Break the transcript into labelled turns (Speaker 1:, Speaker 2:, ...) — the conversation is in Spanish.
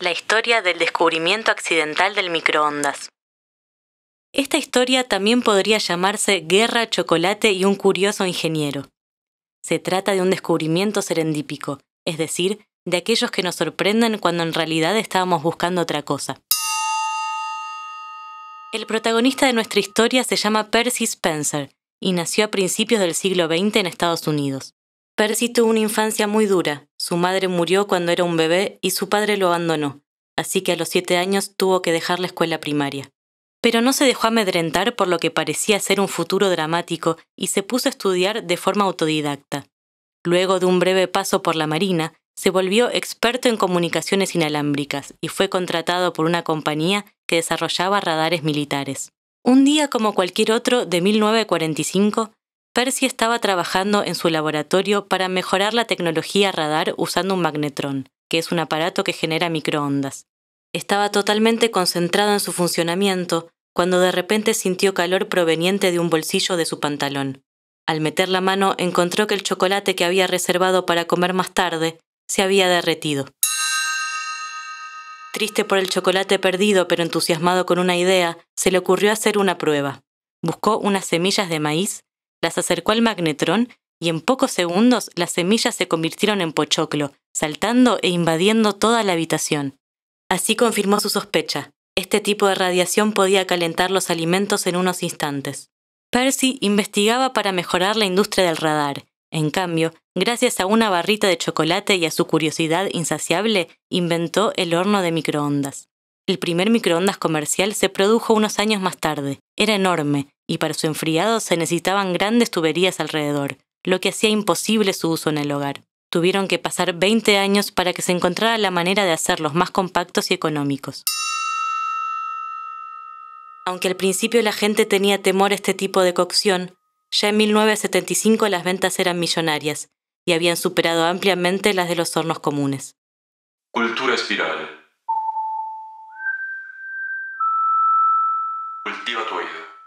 Speaker 1: La historia del descubrimiento accidental del microondas. Esta historia también podría llamarse Guerra, Chocolate y un curioso ingeniero. Se trata de un descubrimiento serendípico, es decir, de aquellos que nos sorprenden cuando en realidad estábamos buscando otra cosa. El protagonista de nuestra historia se llama Percy Spencer y nació a principios del siglo XX en Estados Unidos. Percy tuvo una infancia muy dura. Su madre murió cuando era un bebé y su padre lo abandonó, así que a los siete años tuvo que dejar la escuela primaria. Pero no se dejó amedrentar por lo que parecía ser un futuro dramático y se puso a estudiar de forma autodidacta. Luego de un breve paso por la Marina, se volvió experto en comunicaciones inalámbricas y fue contratado por una compañía que desarrollaba radares militares. Un día como cualquier otro de 1945, Percy estaba trabajando en su laboratorio para mejorar la tecnología radar usando un magnetrón, que es un aparato que genera microondas. Estaba totalmente concentrado en su funcionamiento cuando de repente sintió calor proveniente de un bolsillo de su pantalón. Al meter la mano encontró que el chocolate que había reservado para comer más tarde se había derretido. Triste por el chocolate perdido, pero entusiasmado con una idea, se le ocurrió hacer una prueba. Buscó unas semillas de maíz las acercó al magnetrón y en pocos segundos las semillas se convirtieron en pochoclo, saltando e invadiendo toda la habitación. Así confirmó su sospecha. Este tipo de radiación podía calentar los alimentos en unos instantes. Percy investigaba para mejorar la industria del radar. En cambio, gracias a una barrita de chocolate y a su curiosidad insaciable, inventó el horno de microondas. El primer microondas comercial se produjo unos años más tarde. Era enorme, y para su enfriado se necesitaban grandes tuberías alrededor, lo que hacía imposible su uso en el hogar. Tuvieron que pasar 20 años para que se encontrara la manera de hacerlos más compactos y económicos. Aunque al principio la gente tenía temor a este tipo de cocción, ya en 1975 las ventas eran millonarias y habían superado ampliamente las de los hornos comunes. Cultura espiral. 岩という